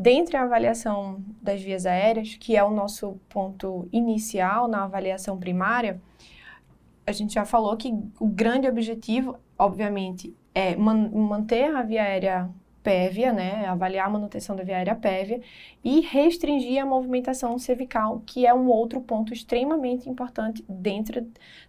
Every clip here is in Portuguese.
Dentre a avaliação das vias aéreas, que é o nosso ponto inicial na avaliação primária, a gente já falou que o grande objetivo, obviamente, é man manter a via aérea pévia, né, avaliar a manutenção da via aérea pévia e restringir a movimentação cervical, que é um outro ponto extremamente importante dentro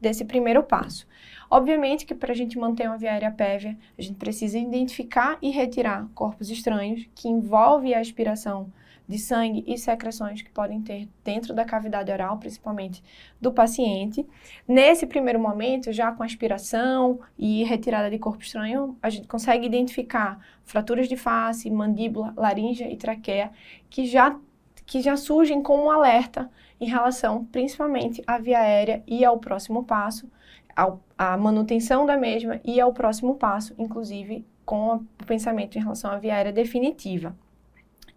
desse primeiro passo. Obviamente que para a gente manter uma via aérea pévia, a gente precisa identificar e retirar corpos estranhos, que envolvem a aspiração de sangue e secreções que podem ter dentro da cavidade oral, principalmente do paciente. Nesse primeiro momento, já com aspiração e retirada de corpo estranho, a gente consegue identificar fraturas de face, mandíbula, laringe e traqueia que já que já surgem como um alerta em relação principalmente à via aérea e ao próximo passo, ao, à manutenção da mesma e ao próximo passo, inclusive com o pensamento em relação à via aérea definitiva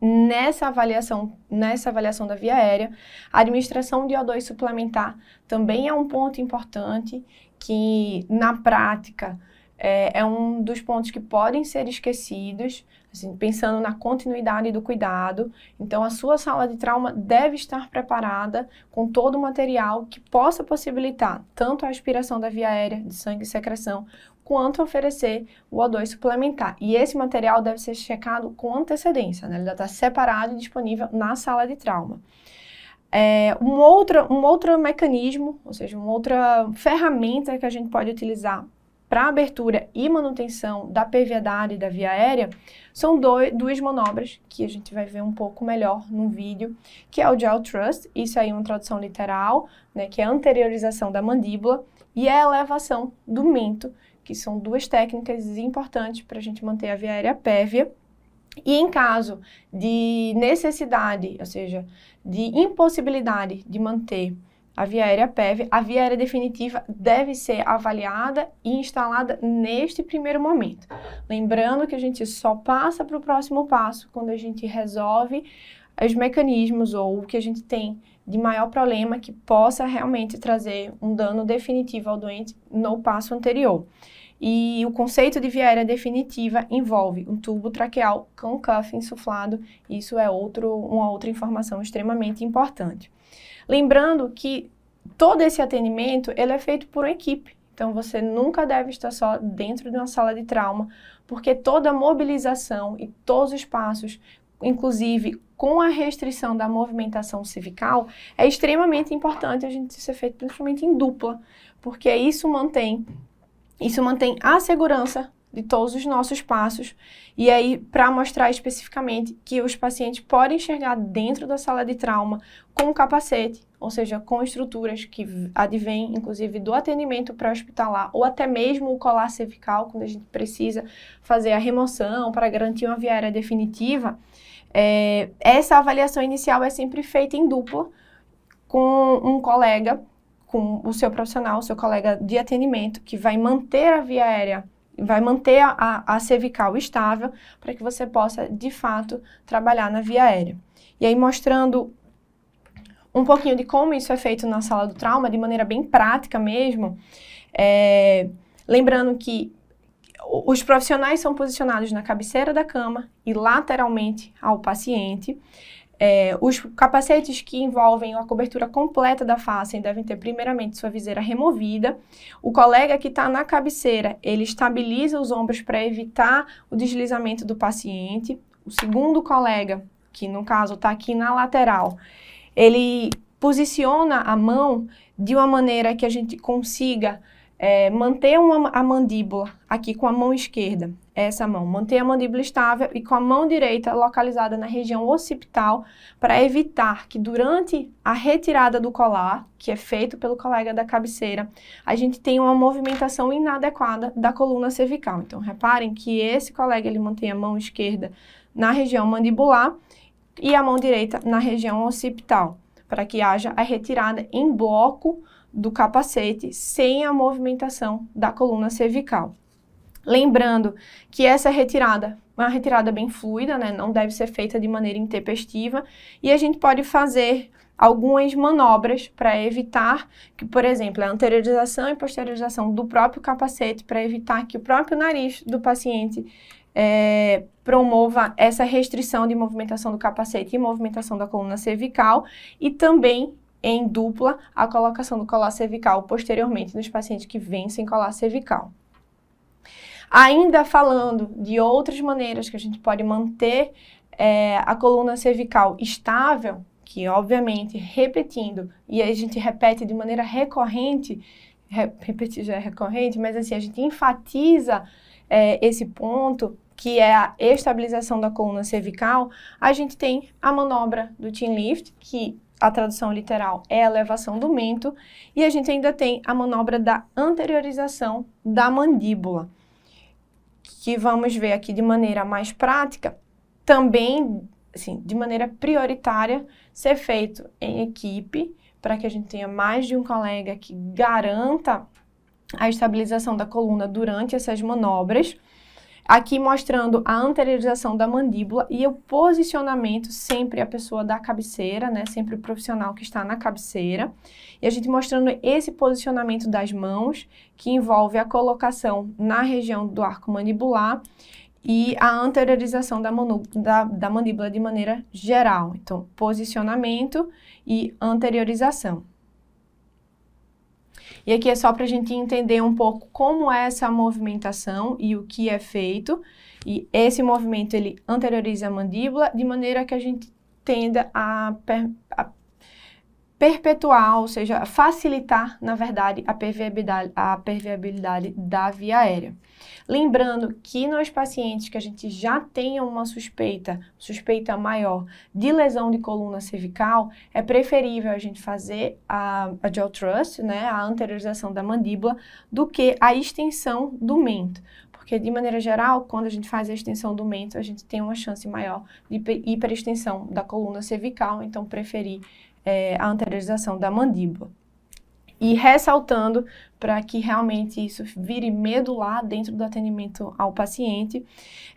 nessa avaliação, nessa avaliação da via aérea. A administração de O2 suplementar também é um ponto importante que, na prática, é, é um dos pontos que podem ser esquecidos, assim, pensando na continuidade do cuidado. Então, a sua sala de trauma deve estar preparada com todo o material que possa possibilitar tanto a aspiração da via aérea, de sangue e secreção, quanto oferecer o O2 suplementar. E esse material deve ser checado com antecedência, né? ele deve estar tá separado e disponível na sala de trauma. É, um, outro um outro mecanismo, ou seja, uma outra ferramenta que a gente pode utilizar para abertura e manutenção da perviedade da via aérea são dois, duas manobras que a gente vai ver um pouco melhor no vídeo, que é o gel thrust, isso aí é uma tradução literal, né, que é a anteriorização da mandíbula, e a elevação do mento, que são duas técnicas importantes para a gente manter a via aérea pérvia. E em caso de necessidade, ou seja, de impossibilidade de manter a via aérea PEV, a via aérea definitiva deve ser avaliada e instalada neste primeiro momento. Lembrando que a gente só passa para o próximo passo quando a gente resolve os mecanismos ou o que a gente tem de maior problema que possa realmente trazer um dano definitivo ao doente no passo anterior. E o conceito de via aérea definitiva envolve um tubo traqueal com cuff insuflado. Isso é outro, uma outra informação extremamente importante. Lembrando que todo esse atendimento ele é feito por uma equipe. Então você nunca deve estar só dentro de uma sala de trauma, porque toda a mobilização e todos os passos inclusive com a restrição da movimentação cervical, é extremamente importante a gente ser feito principalmente em dupla, porque isso mantém isso mantém a segurança de todos os nossos passos. E aí, para mostrar especificamente que os pacientes podem enxergar dentro da sala de trauma com capacete, ou seja, com estruturas que advêm, inclusive, do atendimento pré-hospitalar, ou até mesmo o colar cervical, quando a gente precisa fazer a remoção para garantir uma via definitiva. É, essa avaliação inicial é sempre feita em dupla com um colega, com o seu profissional, o seu colega de atendimento, que vai manter a via aérea vai manter a, a, a cervical estável para que você possa, de fato, trabalhar na via aérea. E aí, mostrando um pouquinho de como isso é feito na sala do trauma, de maneira bem prática mesmo, é, lembrando que os profissionais são posicionados na cabeceira da cama e lateralmente ao paciente. É, os capacetes que envolvem a cobertura completa da face devem ter primeiramente sua viseira removida. O colega que está na cabeceira, ele estabiliza os ombros para evitar o deslizamento do paciente. O segundo colega, que no caso está aqui na lateral, ele posiciona a mão de uma maneira que a gente consiga é, manter uma, a mandíbula aqui com a mão esquerda essa mão. Manter a mandíbula estável e com a mão direita localizada na região occipital para evitar que durante a retirada do colar, que é feito pelo colega da cabeceira, a gente tenha uma movimentação inadequada da coluna cervical. Então, reparem que esse colega ele mantém a mão esquerda na região mandibular e a mão direita na região occipital, para que haja a retirada em bloco do capacete sem a movimentação da coluna cervical. Lembrando que essa retirada é uma retirada bem fluida, né? Não deve ser feita de maneira intempestiva. E a gente pode fazer algumas manobras para evitar que, por exemplo, a anteriorização e posteriorização do próprio capacete para evitar que o próprio nariz do paciente é, promova essa restrição de movimentação do capacete e movimentação da coluna cervical e também em dupla a colocação do colar cervical posteriormente nos pacientes que vêm sem colar cervical. Ainda falando de outras maneiras que a gente pode manter é, a coluna cervical estável, que obviamente repetindo, e a gente repete de maneira recorrente, re, repetir já é recorrente, mas assim, a gente enfatiza é, esse ponto, que é a estabilização da coluna cervical, a gente tem a manobra do chin lift, que a tradução literal é a elevação do mento, e a gente ainda tem a manobra da anteriorização da mandíbula que vamos ver aqui de maneira mais prática, também, assim, de maneira prioritária, ser feito em equipe, para que a gente tenha mais de um colega que garanta a estabilização da coluna durante essas manobras. Aqui mostrando a anteriorização da mandíbula e o posicionamento sempre a pessoa da cabeceira, né? Sempre o profissional que está na cabeceira. E a gente mostrando esse posicionamento das mãos, que envolve a colocação na região do arco mandibular e a anteriorização da, manu, da, da mandíbula de maneira geral. Então, posicionamento e anteriorização. E aqui é só para a gente entender um pouco como é essa movimentação e o que é feito. E esse movimento ele anterioriza a mandíbula de maneira que a gente tenda a, a perpetuar, ou seja, facilitar, na verdade, a permeabilidade, a da via aérea. Lembrando que nos pacientes que a gente já tenha uma suspeita, suspeita maior de lesão de coluna cervical, é preferível a gente fazer a, a jaw thrust, né, a anteriorização da mandíbula, do que a extensão do mento. Porque, de maneira geral, quando a gente faz a extensão do mento, a gente tem uma chance maior de hiperextensão da coluna cervical, então preferir é, a anteriorização da mandíbula. E ressaltando para que realmente isso vire medo lá dentro do atendimento ao paciente,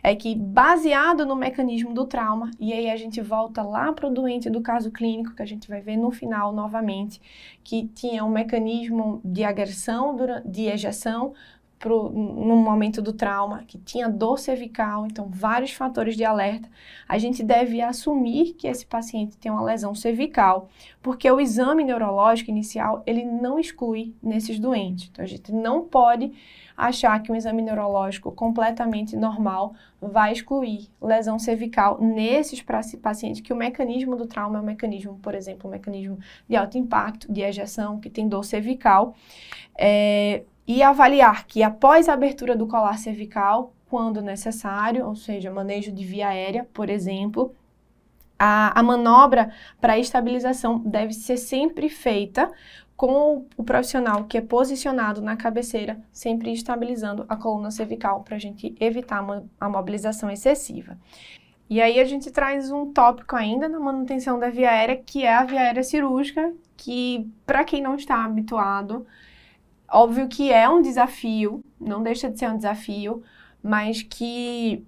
é que baseado no mecanismo do trauma, e aí a gente volta lá para o doente do caso clínico, que a gente vai ver no final novamente, que tinha um mecanismo de agressão, de ejeção pro, no momento do trauma, que tinha dor cervical, então vários fatores de alerta, a gente deve assumir que esse paciente tem uma lesão cervical, porque o exame neurológico inicial, ele não exclui nesses doentes. Então a gente não pode achar que um exame neurológico completamente normal vai excluir lesão cervical nesses pacientes que o mecanismo do trauma é um mecanismo, por exemplo, um mecanismo de alto impacto, de ejeção, que tem dor cervical. É, e avaliar que após a abertura do colar cervical, quando necessário, ou seja, manejo de via aérea, por exemplo, a, a manobra para estabilização deve ser sempre feita com o profissional que é posicionado na cabeceira, sempre estabilizando a coluna cervical para a gente evitar a mobilização excessiva. E aí a gente traz um tópico ainda na manutenção da via aérea, que é a via aérea cirúrgica, que para quem não está habituado, Óbvio que é um desafio, não deixa de ser um desafio, mas que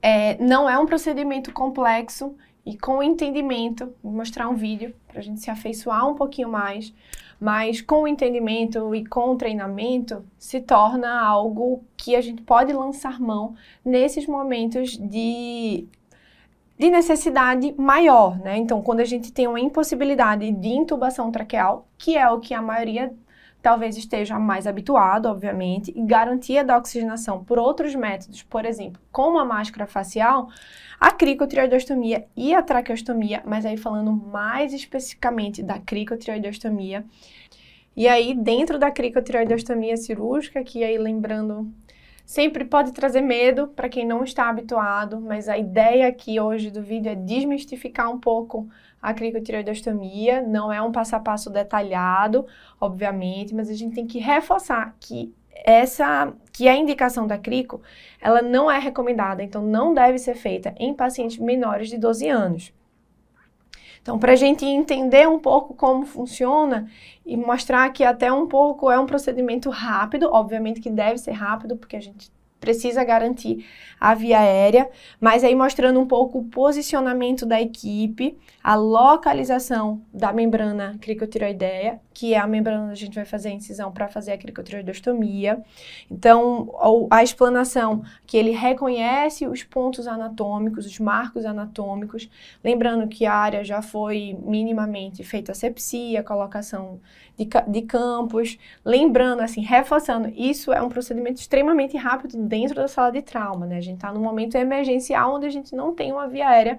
é, não é um procedimento complexo e com entendimento, vou mostrar um vídeo para a gente se afeiçoar um pouquinho mais, mas com o entendimento e com o treinamento se torna algo que a gente pode lançar mão nesses momentos de de necessidade maior, né? Então, quando a gente tem uma impossibilidade de intubação traqueal, que é o que a maioria talvez esteja mais habituado, obviamente, e garantia da oxigenação por outros métodos, por exemplo, como a máscara facial, a cricotireoidostomia e a traqueostomia, mas aí falando mais especificamente da cricotireoidostomia. E aí, dentro da cricotireoidostomia cirúrgica, que aí lembrando Sempre pode trazer medo para quem não está habituado, mas a ideia aqui hoje do vídeo é desmistificar um pouco a cricotireoidostomia. Não é um passo a passo detalhado, obviamente, mas a gente tem que reforçar que essa que a indicação da crico, ela não é recomendada, então não deve ser feita em pacientes menores de 12 anos. Então, para a gente entender um pouco como funciona e mostrar que até um pouco é um procedimento rápido, obviamente que deve ser rápido, porque a gente precisa garantir a via aérea, mas aí mostrando um pouco o posicionamento da equipe, a localização da membrana cricotiroideia, que é a membrana onde a gente vai fazer a incisão para fazer a cricotiroidostomia. Então, a explanação que ele reconhece os pontos anatômicos, os marcos anatômicos, lembrando que a área já foi minimamente feita a sepsia, colocação de, de campos, lembrando assim, reforçando, isso é um procedimento extremamente rápido dentro da sala de trauma, né? A gente está num momento emergencial onde a gente não tem uma via aérea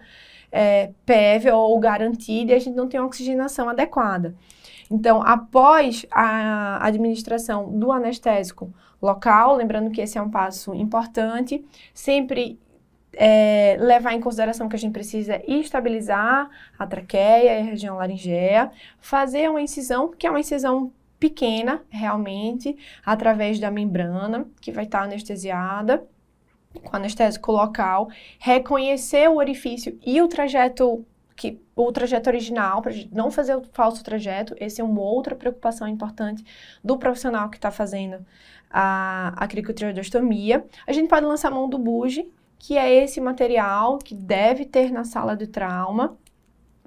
é, prévia ou garantida e a gente não tem uma oxigenação adequada. Então, após a administração do anestésico local, lembrando que esse é um passo importante, sempre é, levar em consideração que a gente precisa estabilizar a traqueia e a região laringea, fazer uma incisão, que é uma incisão pequena, realmente, através da membrana, que vai estar tá anestesiada com anestésico local, reconhecer o orifício e o trajeto que o trajeto original, para não fazer o falso trajeto, essa é uma outra preocupação importante do profissional que está fazendo a acricotiroidostomia. A gente pode lançar a mão do buge, que é esse material que deve ter na sala de trauma,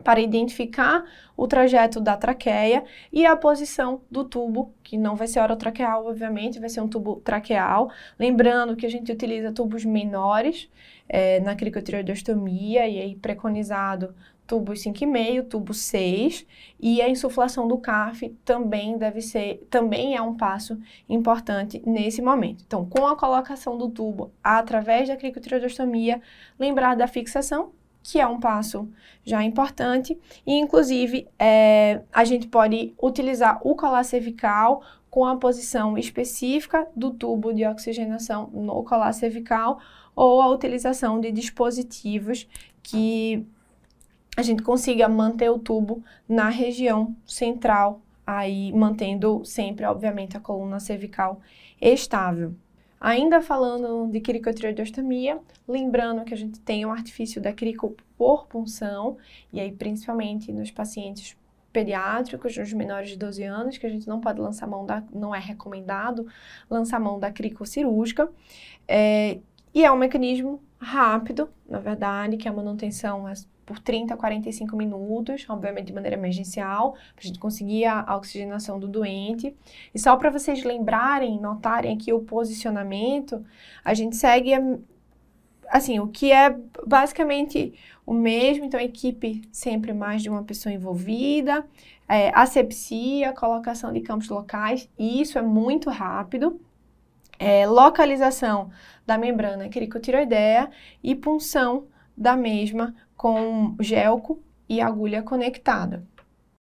para identificar o trajeto da traqueia e a posição do tubo, que não vai ser orotraqueal, obviamente, vai ser um tubo traqueal. Lembrando que a gente utiliza tubos menores é, na cricotireoidostomia e aí preconizado tubo 5,5, tubo 6, e a insuflação do CAF também deve ser, também é um passo importante nesse momento. Então, com a colocação do tubo através da cricotireoidostomia, lembrar da fixação que é um passo já importante. E, inclusive, é, a gente pode utilizar o colar cervical com a posição específica do tubo de oxigenação no colar cervical ou a utilização de dispositivos que a gente consiga manter o tubo na região central, aí mantendo sempre, obviamente, a coluna cervical estável. Ainda falando de quiricotireoidostomia, lembrando que a gente tem o um artifício da quirico por punção, e aí principalmente nos pacientes pediátricos, nos menores de 12 anos, que a gente não pode lançar mão da, não é recomendado lançar mão da crico cirúrgica. É, e é um mecanismo rápido, na verdade, que é a manutenção por 30 a 45 minutos, obviamente de maneira emergencial, para a gente conseguir a, oxigenação do doente. E só para vocês lembrarem, notarem aqui o posicionamento, a gente segue assim, o que é basicamente o mesmo, então equipe sempre mais de uma pessoa envolvida, é, asepsia, colocação de campos locais, e isso é muito rápido. É, localização da membrana quericotiroideia e punção da mesma com gelco e agulha conectada.